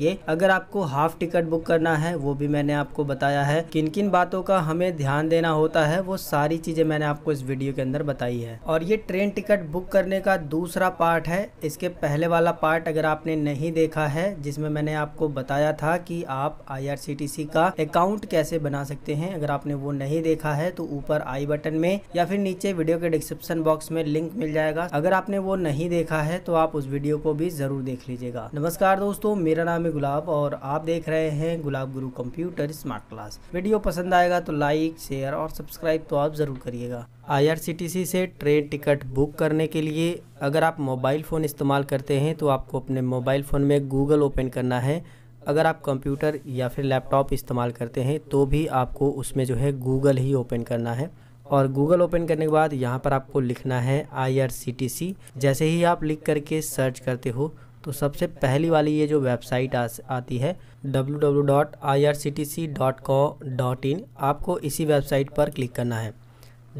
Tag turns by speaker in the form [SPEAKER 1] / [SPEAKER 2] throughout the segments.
[SPEAKER 1] ये अगर आपको हाफ टिकट बुक करना है वो भी मैंने आपको बताया है किन किन बातों का हमें ध्यान देना होता है वो सारी चीज़ें मैंने आपको इस वीडियो के अंदर बताई है और ये ट्रेन टिकट बुक करने का दूसरा पार्ट है इसके पहले वाला पार्ट अगर आपने नहीं देखा है जिसमें मैंने आपको बताया था कि आप आई का अकाउंट कैसे बना सकते हैं अगर आपने वो नहीं देखा है तो ऊपर आई बटन में या फिर नीचे वीडियो के डिस्क्रिप्शन बॉक्स में लिंक मिल जाएगा अगर आपने वो नहीं देखा है तो आप उस वीडियो को भी जरूर देख लीजिएगा नमस्कार दोस्तों मेरा नाम मैं गुलाब और आप देख रहे हैं गुलाब गुरु कंप्यूटर स्मार्ट क्लास वीडियो पसंद आएगा तो लाइक शेयर और सब्सक्राइब तो आप ज़रूर करिएगा आईआरसीटीसी से ट्रेन टिकट बुक करने के लिए अगर आप मोबाइल फ़ोन इस्तेमाल करते हैं तो आपको अपने मोबाइल फ़ोन में गूगल ओपन करना है अगर आप कंप्यूटर या फिर लैपटॉप इस्तेमाल करते हैं तो भी आपको उसमें जो है गूगल ही ओपन करना है और गूगल ओपन करने के बाद यहाँ पर आपको लिखना है आई जैसे ही आप लिख करके सर्च करते हो तो सबसे पहली वाली ये जो वेबसाइट आती है www.irctc.co.in आपको इसी वेबसाइट पर क्लिक करना है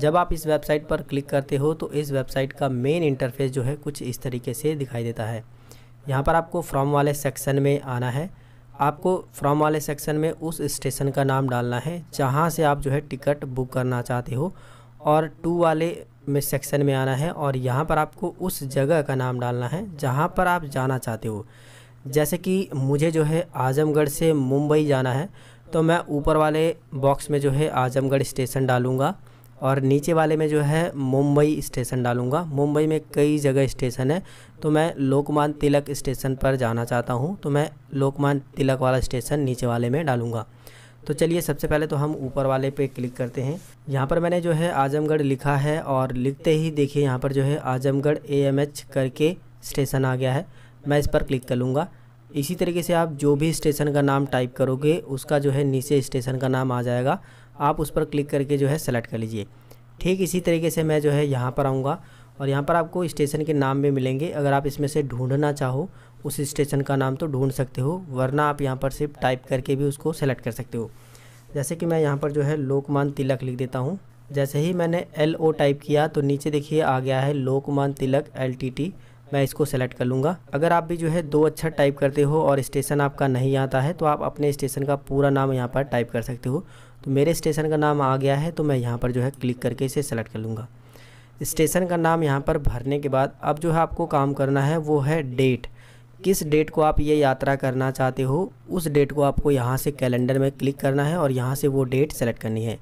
[SPEAKER 1] जब आप इस वेबसाइट पर क्लिक करते हो तो इस वेबसाइट का मेन इंटरफेस जो है कुछ इस तरीके से दिखाई देता है यहाँ पर आपको फ्रॉम वाले सेक्शन में आना है आपको फ्रॉम वाले सेक्शन में उस स्टेशन का नाम डालना है जहाँ से आप जो है टिकट बुक करना चाहते हो और टू वाले में सेक्शन में आना है और यहाँ पर आपको उस जगह का नाम डालना है जहाँ पर आप जाना चाहते हो जैसे कि मुझे जो है आज़मगढ़ से मुंबई जाना है तो मैं ऊपर वाले बॉक्स में जो है आज़मगढ़ स्टेशन डालूँगा और नीचे वाले में जो है मुंबई स्टेशन डालूँगा मुंबई में कई जगह स्टेशन है तो मैं लोकमान तिलक स्टेशन पर जाना चाहता हूँ तो मैं लोकमान तिलक वाला स्टेशन नीचे वाले में डालूँगा तो चलिए सबसे पहले तो हम ऊपर वाले पे क्लिक करते हैं यहाँ पर मैंने जो है आजमगढ़ लिखा है और लिखते ही देखिए यहाँ पर जो है आजमगढ़ एएमएच करके स्टेशन आ गया है मैं इस पर क्लिक कर लूँगा इसी तरीके से आप जो भी स्टेशन का नाम टाइप करोगे उसका जो है नीचे स्टेशन का नाम आ जाएगा आप उस पर क्लिक करके जो है सेलेक्ट कर लीजिए ठीक इसी तरीके से मैं जो है यहाँ पर आऊँगा और यहाँ पर आपको स्टेशन के नाम भी मिलेंगे अगर आप इसमें से ढूंढना चाहो उस स्टेशन का नाम तो ढूंढ सकते हो वरना आप यहाँ पर सिर्फ टाइप करके भी उसको सेलेक्ट कर सकते हो जैसे कि मैं यहाँ पर जो है लोकमान तिलक लिख देता हूँ जैसे ही मैंने एल ओ टाइप किया तो नीचे देखिए आ गया है Lokmanya Tilak L T T मैं इसको सेलेक्ट कर लूँगा अगर आप भी जो है दो अच्छा टाइप करते हो और स्टेशन आपका नहीं आता है तो आप अपने स्टेशन का पूरा नाम यहाँ पर टाइप कर सकते हो तो मेरे स्टेशन का नाम आ गया है तो मैं यहाँ पर जो है क्लिक करके इसे सेलेक्ट कर लूँगा स्टेशन का नाम यहाँ पर भरने के बाद अब जो है आपको काम करना है वो है डेट किस डेट को आप ये यात्रा करना चाहते हो उस डेट को आपको यहाँ से कैलेंडर में क्लिक करना है और यहाँ से वो डेट सेलेक्ट करनी है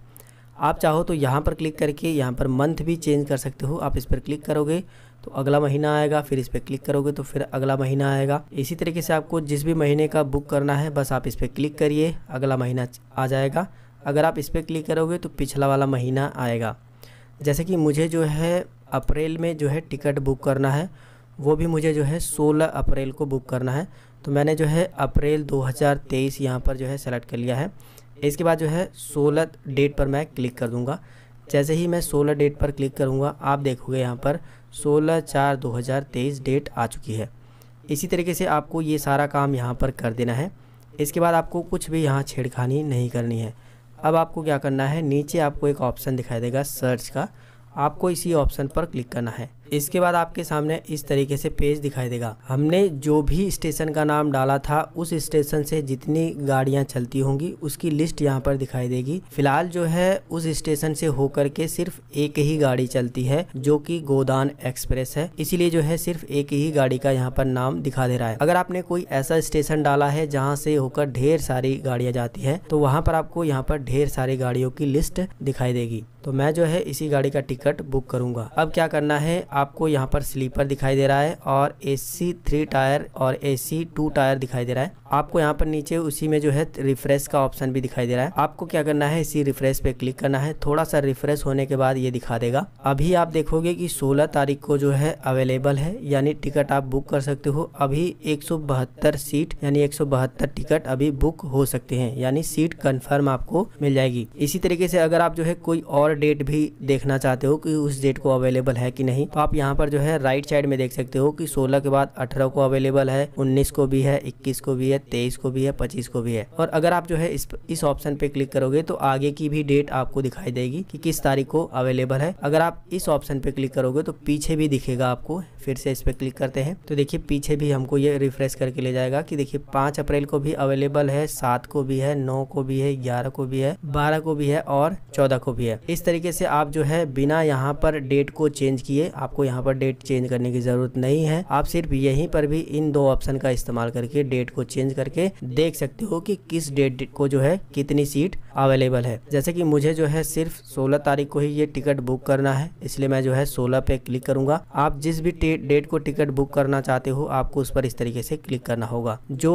[SPEAKER 1] आप चाहो तो यहाँ पर क्लिक करके यहाँ पर मंथ भी चेंज कर सकते हो आप इस पर क्लिक करोगे तो अगला महीना आएगा फिर इस पर क्लिक करोगे तो फिर अगला महीना आएगा इसी तरीके से आपको जिस भी महीने का बुक करना है बस आप इस पर क्लिक करिए अगला महीना आ जाएगा अगर आप इस पर क्लिक करोगे तो पिछला वाला महीना आएगा जैसे कि मुझे जो है अप्रैल में जो है टिकट बुक करना है वो भी मुझे जो है 16 अप्रैल को बुक करना है तो मैंने जो है अप्रैल 2023 यहाँ पर जो है सेलेक्ट कर लिया है इसके बाद जो है 16 डेट पर मैं क्लिक कर दूँगा जैसे ही मैं 16 डेट पर क्लिक करूँगा आप देखोगे यहाँ पर 16 चार 2023 डेट आ चुकी है इसी तरीके से आपको ये सारा काम यहाँ पर कर देना है इसके बाद आपको कुछ भी यहाँ छेड़खानी नहीं करनी है अब आपको क्या करना है नीचे आपको एक ऑप्शन दिखाई देगा सर्च का आपको इसी ऑप्शन पर क्लिक करना है इसके बाद आपके सामने इस तरीके से पेज दिखाई देगा हमने जो भी स्टेशन का नाम डाला था उस स्टेशन से जितनी गाड़ियाँ चलती होंगी उसकी लिस्ट यहाँ पर दिखाई देगी फिलहाल जो है उस स्टेशन से होकर के सिर्फ एक ही गाड़ी चलती है जो कि गोदान एक्सप्रेस है इसीलिए जो है सिर्फ एक ही गाड़ी का यहाँ पर नाम दिखा दे रहा है अगर आपने कोई ऐसा स्टेशन डाला है जहाँ से होकर ढेर सारी गाड़ियाँ जाती है तो वहाँ पर आपको यहाँ पर ढेर सारी गाड़ियों की लिस्ट दिखाई देगी तो मैं जो है इसी गाड़ी का टिकट बुक करूंगा अब क्या करना है आपको यहाँ पर स्लीपर दिखाई दे रहा है और ए सी थ्री टायर और ए सी टू टायर दिखाई दे रहा है आपको यहाँ पर नीचे उसी में जो है रिफ्रेश का ऑप्शन भी दिखाई दे रहा है आपको क्या करना है इसी रिफ्रेश पे क्लिक करना है थोड़ा सा रिफ्रेश होने के बाद ये दिखा देगा अभी आप देखोगे कि 16 तारीख को जो है अवेलेबल है यानी टिकट आप बुक कर सकते हो अभी एक सीट यानी एक टिकट अभी बुक हो सकते हैं यानी सीट कन्फर्म आपको मिल जाएगी इसी तरीके से अगर आप जो है कोई और डेट भी देखना चाहते हो कि उस डेट को अवेलेबल है कि नहीं तो आप यहाँ पर जो है राइट साइड में देख सकते हो कि सोलह के बाद अठारह को अवेलेबल है उन्नीस को भी है इक्कीस को भी है है तेईस को भी है पच्चीस को भी है और अगर आप जो है इस ऑप्शन पे क्लिक करोगे तो आगे की भी डेट आपको दिखाई देगी कि किस तारीख को अवेलेबल है अगर आप इस ऑप्शन पे क्लिक करोगे तो पीछे भी दिखेगा आपको फिर से इस पे क्लिक करते हैं तो देखिए पीछे भी हमको ये रिफ्रेश करके ले जाएगा कि देखिए पांच अप्रैल को भी अवेलेबल है सात को भी है नौ को भी है ग्यारह को भी है बारह को भी है और चौदह को भी है इस तरीके से आप जो है बिना यहाँ पर डेट को चेंज किए आपको यहाँ पर डेट चेंज करने की जरूरत नहीं है आप सिर्फ यहीं पर भी इन दो ऑप्शन का इस्तेमाल करके डेट को चेंज चेंज करके देख सकते हो कि किस डेट को जो है कितनी सीट अवेलेबल है जैसे कि मुझे जो है सिर्फ 16 तारीख को ही ये टिकट बुक करना है इसलिए मैं जो है 16 पे क्लिक करूंगा आप जिस भी डेट को टिकट बुक करना चाहते हो आपको उस पर इस तरीके से क्लिक करना होगा जो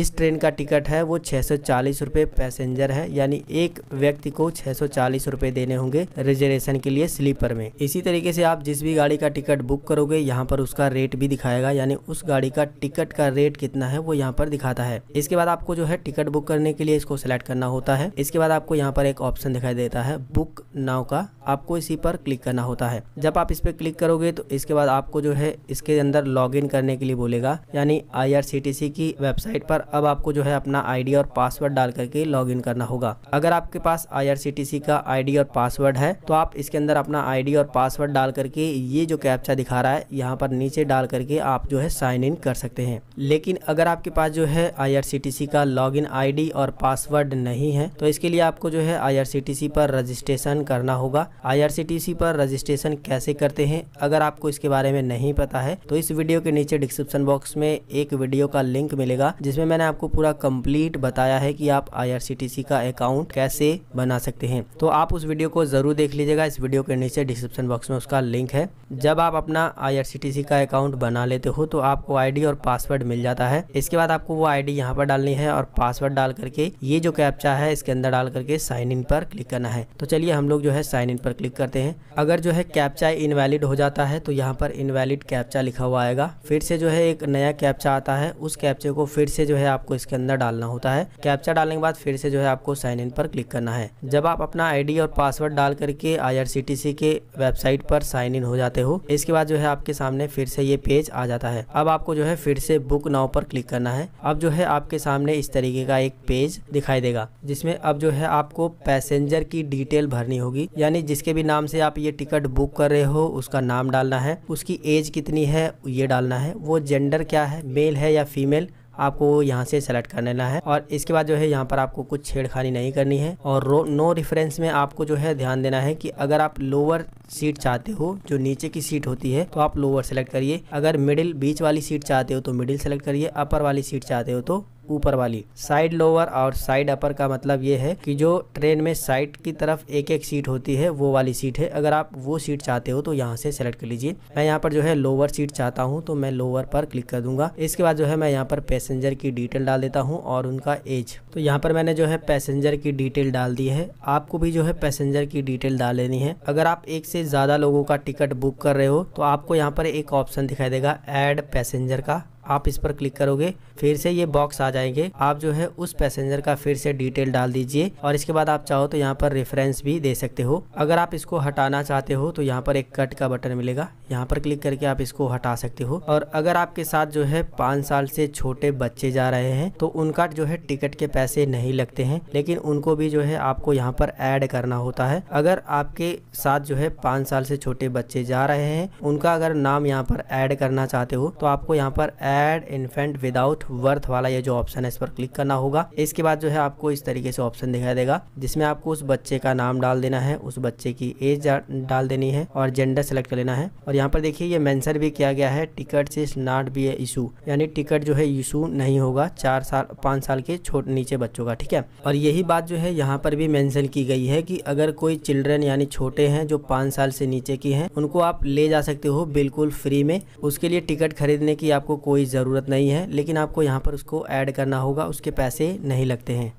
[SPEAKER 1] इस ट्रेन का टिकट है वो छः सौ पैसेंजर है यानी एक व्यक्ति को छः सौ देने होंगे रिजर्वेशन के लिए स्लीपर में इसी तरीके से आप जिस भी गाड़ी का टिकट बुक करोगे यहाँ पर उसका रेट भी दिखाएगा यानी उस गाड़ी का टिकट का रेट कितना है वो यहाँ पर दिखाता है इसके बाद आपको जो है टिकट बुक करने के लिए इसको सिलेक्ट करना होता है इसके बाद आपको यहाँ पर एक ऑप्शन दिखाई देता है बुक नाव का आपको इसी पर क्लिक करना होता है जब आप इस पर क्लिक करोगे तो इसके बाद आपको जो है इसके अंदर लॉगिन करने के लिए बोलेगा यानी आईआरसीटीसी की वेबसाइट पर अब आपको जो है अपना आईडी और पासवर्ड डाल करके लॉगिन करना होगा अगर आपके पास आईआरसीटीसी का आईडी और पासवर्ड है तो आप इसके अंदर अपना आईडी और पासवर्ड डाल करके ये जो कैप्चा दिखा रहा है यहाँ पर नीचे डाल करके आप जो है साइन इन कर सकते हैं लेकिन अगर आपके पास जो है आई का लॉग इन और पासवर्ड नहीं है तो इसके लिए आपको जो है आईआरसीटीसी पर रजिस्ट्रेशन करना होगा आईआरसीटीसी पर रजिस्ट्रेशन कैसे करते हैं अगर आपको इसके बारे में नहीं पता है तो इस वीडियो के नीचे डिस्क्रिप्शन बॉक्स में एक वीडियो का लिंक मिलेगा जिसमें मैंने आपको पूरा कंप्लीट बताया है कि आप आई का अकाउंट कैसे बना सकते हैं तो आप उस वीडियो को जरूर देख लीजिएगा इस वीडियो के नीचे डिस्क्रिप्शन बॉक्स में उसका लिंक है जब आप अपना आई का अकाउंट बना लेते हो तो आपको आई और पासवर्ड मिल जाता है इसके बाद आपको वो आई यहाँ पर डालनी है और पासवर्ड डाल करके ये जो कैप्चा है इसके अंदर डाल करके साइन इन पर क्लिक करना है तो चलिए हम लोग जो है साइन इन पर क्लिक करते हैं अगर जो है कैप्चा इनवैलिड हो जाता है तो यहाँ पर इनवैलिड कैप्चा लिखा हुआ आएगा फिर से जो है एक नया कैप्चा आता है उस कैप्चे को फिर से जो है आपको इसके अंदर डालना होता है कैप्चा डालने के बाद फिर से जो है आपको साइन इन पर क्लिक करना है जब आप अपना आई और पासवर्ड डाल करके आई के वेबसाइट पर साइन इन हो जाते हो इसके बाद जो है आपके सामने फिर से ये पेज आ जाता है अब आपको जो है फिर से बुक नाव पर क्लिक करना है अब जो है आपके सामने इस तरीके का एक पेज दिखाई देगा जिसमें अब जो है आपको पैसेंजर की डिटेल भरनी होगी यानी जिसके भी नाम से आप ये टिकट बुक कर रहे हो उसका नाम डालना है उसकी एज कितनी है ये डालना है वो जेंडर क्या है मेल है या फीमेल आपको यहाँ से सेलेक्ट कर लेना है और इसके बाद जो है यहाँ पर आपको कुछ छेड़खानी नहीं करनी है और रो, नो रेफरेंस में आपको जो है ध्यान देना है कि अगर आप लोअर सीट चाहते हो जो नीचे की सीट होती है तो आप लोअर सेलेक्ट करिए अगर मिडिल बीच वाली सीट चाहते हो तो मिडिल सेलेक्ट करिए अपर वाली सीट चाहते हो तो ऊपर वाली साइड लोअर और साइड अपर का मतलब ये है कि जो ट्रेन में साइड की तरफ एक एक सीट होती है वो वाली सीट है अगर आप वो सीट चाहते हो तो यहाँ से सेलेक्ट कर लीजिए मैं यहाँ पर जो है लोअर सीट चाहता हूँ तो मैं लोअर पर क्लिक कर दूंगा इसके बाद जो है मैं यहाँ पर पैसेंजर की डिटेल डाल देता हूँ और उनका एज तो यहाँ पर मैंने जो है पैसेंजर की डिटेल डाल दी है आपको भी जो है पैसेंजर की डिटेल डाल लेनी है अगर आप एक से ज़्यादा लोगों का टिकट बुक कर रहे हो तो आपको यहाँ पर एक ऑप्शन दिखाई देगा एड पैसेंजर का आप इस पर क्लिक करोगे फिर से ये बॉक्स आ जाएंगे आप जो है उस पैसेंजर का फिर से डिटेल डाल दीजिए और इसके बाद आप चाहो तो यहाँ पर रेफरेंस भी दे सकते हो अगर आप इसको हटाना चाहते हो तो यहाँ पर एक कट का बटन मिलेगा यहाँ पर क्लिक करके आप इसको हटा सकते हो और अगर आपके साथ जो है पाँच साल से छोटे बच्चे जा रहे हैं तो उनका जो है टिकट के पैसे नहीं लगते हैं लेकिन उनको भी जो है आपको यहाँ पर ऐड करना होता है अगर आपके साथ जो है पाँच साल से छोटे बच्चे जा रहे हैं उनका अगर नाम यहाँ पर ऐड करना चाहते हो तो आपको यहाँ पर add add infant without berth वाला ये जो ऑप्शन है इस पर क्लिक करना होगा इसके बाद जो है आपको इस तरीके से ऑप्शन दिखाई देगा जिसमें आपको उस बच्चे का नाम डाल देना है उस बच्चे की एज डाल देनी है और जेंडर सेलेक्ट कर लेना है और यहाँ पर देखिए ये मेंशन भी किया गया है ticket is not be issue यानी टिकट जो है इशू नहीं होगा चार साल पाँच साल के छोट नीचे बच्चों का ठीक है और यही बात जो है यहाँ पर भी मैंशन की गई है कि अगर कोई चिल्ड्रन यानी छोटे हैं जो पाँच साल से नीचे की हैं उनको आप ले जा सकते हो बिल्कुल फ्री में उसके लिए टिकट खरीदने की आपको कोई कोई ज़रूरत नहीं है लेकिन आपको यहाँ पर उसको ऐड करना होगा उसके पैसे नहीं लगते हैं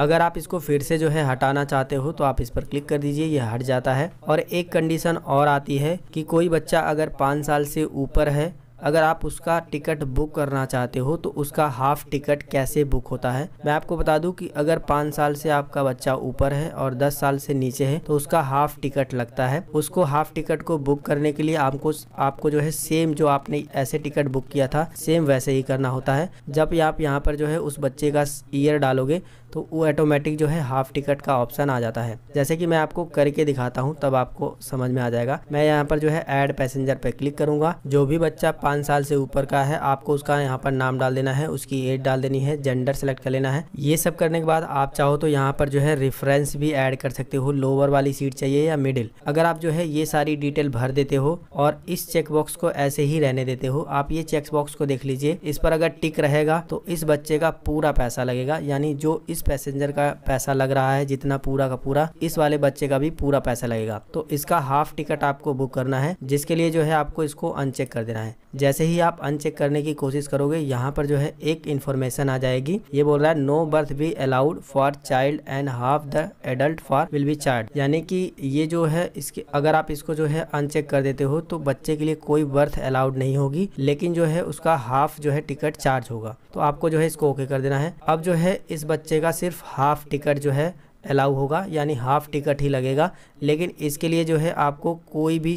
[SPEAKER 1] अगर आप इसको फिर से जो है हटाना चाहते हो तो आप इस पर क्लिक कर दीजिए ये हट जाता है और एक कंडीशन और आती है कि कोई बच्चा अगर पाँच साल से ऊपर है अगर आप उसका टिकट बुक करना चाहते हो तो उसका हाफ टिकट कैसे बुक होता है मैं आपको बता दूं कि अगर पाँच साल से आपका बच्चा ऊपर है और दस साल से नीचे है तो उसका हाफ टिकट लगता है उसको हाफ टिकट को बुक करने के लिए आपको आपको जो है सेम जो आपने ऐसे टिकट बुक किया था सेम वैसे ही करना होता है जब आप यहाँ पर जो है उस बच्चे का ईयर डालोगे तो वो ऑटोमेटिक जो है हाफ टिकट का ऑप्शन आ जाता है जैसे कि मैं आपको करके दिखाता हूँ तब आपको समझ में आ जाएगा मैं यहाँ पर जो है एड पैसेंजर पे क्लिक करूंगा जो भी बच्चा पाँच साल से ऊपर का है आपको उसका यहाँ पर नाम डाल देना है उसकी एज डाल देनी है जेंडर सेलेक्ट कर लेना है ये सब करने के बाद आप चाहो तो यहाँ पर जो है रेफरेंस भी एड कर सकते हो लोअर वाली सीट चाहिए या मिडिल अगर आप जो है ये सारी डिटेल भर देते हो और इस चेकबॉक्स को ऐसे ही रहने देते हो आप ये चेकबॉक्स को देख लीजिए इस पर अगर टिक रहेगा तो इस बच्चे का पूरा पैसा लगेगा यानी जो इस पैसेंजर का पैसा लग रहा है जितना पूरा का पूरा इस वाले बच्चे का भी पूरा पैसा लगेगा तो इसका हाफ टिकट आपको बुक करना है जिसके लिए जो है आपको इसको अनचेक कर देना है जैसे ही आप अनचेक करने की कोशिश करोगे यहाँ पर जो है एक इन्फॉर्मेशन आ जाएगी ये बोल रहा है no berth be allowed for child and half the adult for will be child यानी कि ये जो है इसके अगर आप इसको जो है अनचेक कर देते हो तो बच्चे के लिए कोई बर्थ अलाउड नहीं होगी लेकिन जो है उसका हाफ जो है टिकट चार्ज होगा तो आपको जो है इसको ओके कर देना है अब जो है इस बच्चे का सिर्फ हाफ़ टिकट जो है अलाउ होगा यानी हाफ़ टिकट ही लगेगा लेकिन इसके लिए जो है आपको कोई भी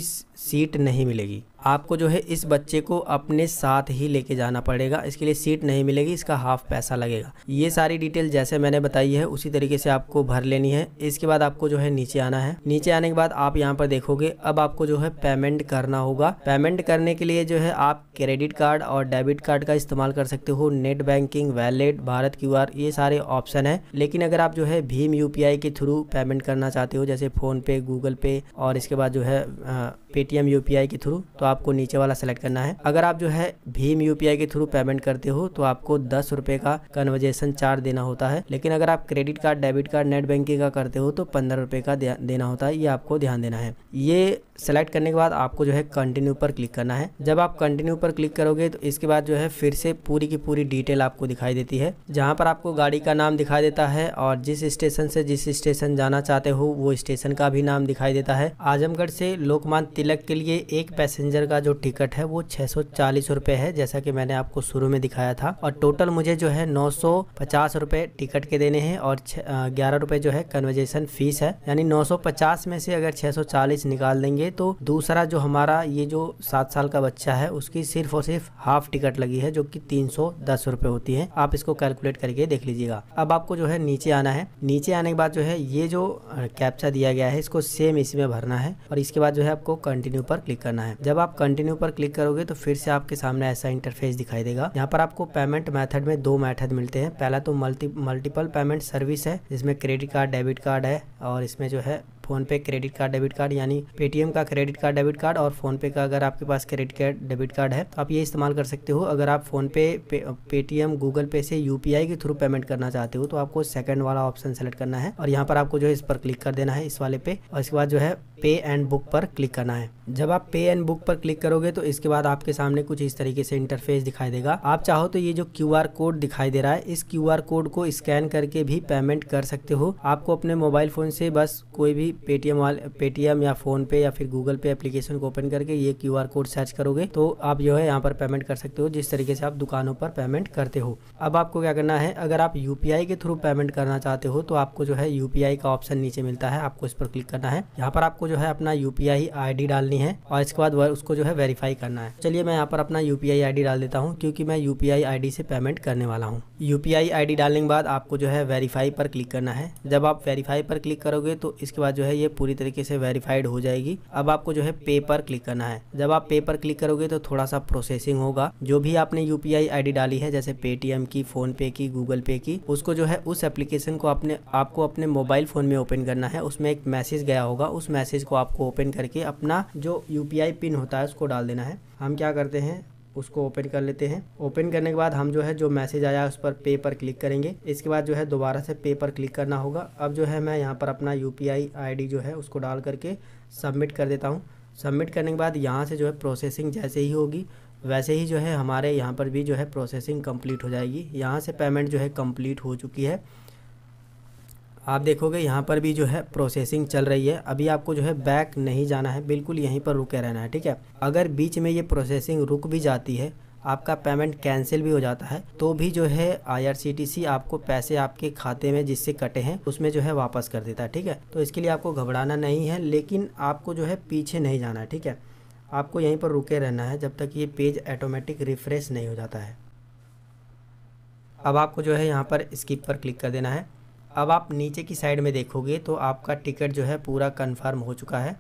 [SPEAKER 1] सीट नहीं मिलेगी आपको जो है इस बच्चे को अपने साथ ही लेके जाना पड़ेगा इसके लिए सीट नहीं मिलेगी इसका हाफ पैसा लगेगा ये सारी डिटेल जैसे मैंने बताई है उसी तरीके से आपको भर लेनी है इसके बाद आपको जो है नीचे आना है नीचे आने के बाद आप यहाँ पर देखोगे अब आपको जो है पेमेंट करना होगा पेमेंट करने के लिए जो है आप क्रेडिट कार्ड और डेबिट कार्ड का इस्तेमाल कर सकते हो net banking wallet Bharat Q ये सारे ऑप्शन है लेकिन अगर आप जो है भीम यू के थ्रू पेमेंट करना चाहते हो जैसे फोन पे गूगल पे और इसके बाद जो है पेटीएम यू के थ्रू तो आप आपको नीचे वाला सेलेक्ट करना है अगर आप जो है भीम यूपीआई के थ्रू पेमेंट करते हो तो आपको दस रुपए का कन्वर्जेशन चार्ज देना होता है लेकिन अगर आप credit card debit card net banking का करते हो तो पंद्रह रुपए का देना होता है ये आपको ध्यान देना है ये सेलेक्ट करने के बाद आपको जो है कंटिन्यू पर क्लिक करना है जब आप कंटिन्यू पर क्लिक करोगे तो इसके बाद जो है फिर से पूरी की पूरी डिटेल आपको दिखाई देती है जहाँ पर आपको गाड़ी का नाम दिखाई देता है और जिस स्टेशन से जिस स्टेशन जाना चाहते हो वो स्टेशन का भी नाम दिखाई देता है आजमगढ़ से लोकमान तिलक के लिए एक पैसेंजर का जो टिकट है वो छह सौ है जैसा की मैंने आपको शुरू में दिखाया था और टोटल मुझे जो है नौ सौ टिकट के देने हैं और ग्यारह जो है कन्वर्जेशन फीस है यानी नौ में से अगर छह निकाल देंगे करेंगे तो दूसरा जो हमारा ये जो सात साल का बच्चा है उसकी सिर्फ और सिर्फ हाफ टिकट लगी है जो कि तीन सौ दस रुपये होती है आप इसको कैलकुलेट करके देख लीजिएगा अब आपको जो है नीचे आना है नीचे आने के बाद जो है ये जो कैप्चा दिया गया है इसको सेम इसी में भरना है और इसके बाद जो है आपको कंटिन्यू पर क्लिक करना है जब आप कंटिन्यू पर क्लिक करोगे तो फिर से आपके सामने ऐसा इंटरफेस दिखाई देगा यहाँ पर आपको पेमेंट मैथड में दो मैथड मिलते हैं पहला तो मल्टी मल्टीपल पेमेंट सर्विस है जिसमें क्रेडिट कार्ड डेबिट कार्ड है और इसमें जो है PhonePe credit card debit card यानी पेटीएम का क्रेडिट कार्ड डेबिट कार्ड और फ़ोनपे का अगर आपके पास क्रेडिट कार्ड डेबिट कार्ड है तो आप ये इस्तेमाल कर सकते हो अगर आप फ़ोनपे पेटीएम गूगल पे से यू के थ्रू पेमेंट करना चाहते हो तो आपको सेकेंड वाला ऑप्शन सेलेक्ट करना है और यहाँ पर आपको जो है इस पर क्लिक कर देना है इस वाले पे और इसके बाद जो है पे एंड बुक पर क्लिक करना है जब आप पे एंड बुक पर क्लिक करोगे तो इसके बाद आपके सामने कुछ इस तरीके से इंटरफेस दिखाई देगा आप चाहो तो ये जो क्यू कोड दिखाई दे रहा है इस क्यू कोड को स्कैन करके भी पेमेंट कर सकते हो आपको अपने मोबाइल फोन से बस कोई भी पेटीएम वाले पेटीएम या फोन पे या फिर गूगल पे एप्लीकेशन को ओपन करके ये क्यू कोड सर्च करोगे तो आप जो है यहाँ पर पेमेंट कर सकते हो जिस तरीके से आप दुकानों पर पेमेंट करते हो अब आपको क्या करना है अगर आप यू के थ्रू पेमेंट करना चाहते हो तो आपको जो है यू का ऑप्शन नीचे मिलता है आपको इस पर क्लिक करना है यहाँ पर आपको जो है अपना यू डी डालनी है और इसके बाद उसको जो है वेरीफाई करना है चलिए मैं यहाँ पर अपना यू डी डाल देता हूँ क्योंकि मैं यू डी से पेमेंट करने वाला हूँ यू डी डालने के बाद आपको जो है वेरीफाई पर क्लिक करना है जब आप वेरीफाई पर क्लिक करोगे तो इसके बाद जो है ये पूरी तरीके से वेरीफाइड हो जाएगी अब आपको जो है पे पर क्लिक करना है जब आप पे पर क्लिक करोगे तो थोड़ा सा प्रोसेसिंग होगा जो भी आपने यू पी डाली है जैसे पेटीएम की फोन पे की गूगल पे की उसको जो है उस एप्लीकेशन को अपने आपको अपने मोबाइल फोन में ओपन करना है उसमें एक मैसेज गया होगा उस मैसेज को आपको ओपन करके अपना जो यू पिन होता है उसको डाल देना है हम क्या करते हैं उसको ओपन कर लेते हैं ओपन करने के बाद हम जो है जो मैसेज आया उस पर पे पर क्लिक करेंगे इसके बाद जो है दोबारा से पे पर क्लिक करना होगा अब जो है मैं यहाँ पर अपना यू पी जो है उसको डाल करके सबमिट कर देता हूँ सबमिट करने के बाद यहाँ से जो है प्रोसेसिंग जैसे ही होगी वैसे ही जो है हमारे यहाँ पर भी जो है प्रोसेसिंग कंप्लीट हो जाएगी यहाँ से पेमेंट जो है कंप्लीट हो चुकी है आप देखोगे यहाँ पर भी जो है प्रोसेसिंग चल रही है अभी आपको जो है बैक नहीं जाना है बिल्कुल यहीं पर रुके रहना है ठीक है अगर बीच में ये प्रोसेसिंग रुक भी जाती है आपका पेमेंट कैंसिल भी हो जाता है तो भी जो है आईआरसीटीसी आपको पैसे आपके खाते में जिससे कटे हैं उसमें जो है वापस कर देता है ठीक है तो इसके लिए आपको घबराना नहीं है लेकिन आपको जो है पीछे नहीं जाना है ठीक है आपको यहीं पर रुके रहना है जब तक ये पेज ऑटोमेटिक रिफ्रेश नहीं हो जाता है अब आपको जो है यहाँ पर स्किप पर क्लिक कर देना है अब आप नीचे की साइड में देखोगे तो आपका टिकट जो है पूरा कंफर्म हो चुका है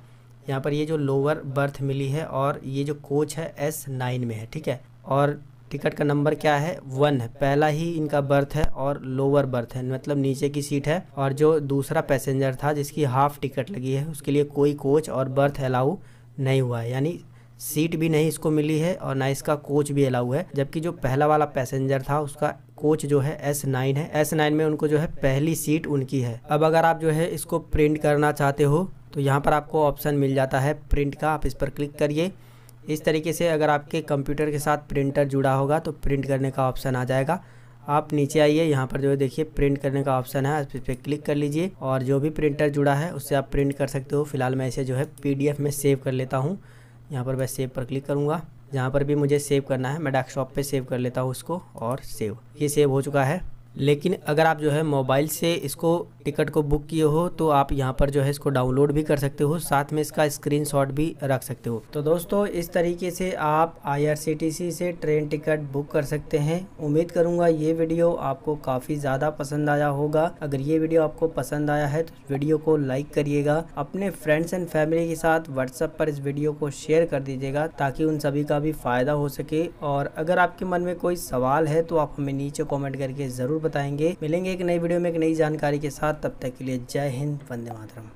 [SPEAKER 1] यहाँ पर ये जो लोअर बर्थ मिली है और ये जो कोच है एस नाइन में है ठीक है और टिकट का नंबर क्या है वन है पहला ही इनका बर्थ है और लोअर बर्थ है मतलब नीचे की सीट है और जो दूसरा पैसेंजर था जिसकी हाफ टिकट लगी है उसके लिए कोई कोच और बर्थ अलाउ नहीं हुआ है यानी सीट भी नहीं इसको मिली है और ना इसका कोच भी अलाउ है जबकि जो पहला वाला पैसेंजर था उसका कोच जो है एस नाइन है एस नाइन में उनको जो है पहली सीट उनकी है अब अगर आप जो है इसको प्रिंट करना चाहते हो तो यहाँ पर आपको ऑप्शन मिल जाता है प्रिंट का आप इस पर क्लिक करिए इस तरीके से अगर आपके कंप्यूटर के साथ प्रिंटर जुड़ा होगा तो प्रिंट करने का ऑप्शन आ जाएगा आप नीचे आइए यहाँ पर जो है देखिए प्रिंट करने का ऑप्शन है आप इस पर क्लिक कर लीजिए और जो भी प्रिंटर जुड़ा है उससे आप प्रिंट कर सकते हो फिलहाल मैं इसे जो है पीडीएफ में सेव कर लेता हूँ यहाँ पर मैं सेव पर क्लिक करूँगा जहाँ पर भी मुझे सेव करना है मैं डेस्कटॉप पे सेव कर लेता हूँ उसको और सेव ये सेव हो चुका है लेकिन अगर आप जो है मोबाइल से इसको टिकट को बुक किए हो तो आप यहाँ पर जो है इसको डाउनलोड भी कर सकते हो साथ में इसका स्क्रीनशॉट भी रख सकते हो तो दोस्तों इस तरीके से आप आईआरसीटीसी से ट्रेन टिकट बुक कर सकते हैं उम्मीद करूँगा ये वीडियो आपको काफ़ी ज़्यादा पसंद आया होगा अगर ये वीडियो आपको पसंद आया है तो वीडियो को लाइक करिएगा अपने फ्रेंड्स एंड फैमिली के साथ व्हाट्सएप पर इस वीडियो को शेयर कर दीजिएगा ताकि उन सभी का भी फ़ायदा हो सके और अगर आपके मन में कोई सवाल है तो आप हमें नीचे कॉमेंट करके ज़रूर बताएंगे मिलेंगे एक नई वीडियो में एक नई जानकारी के साथ तब तक के लिए जय हिंद वंदे मातरम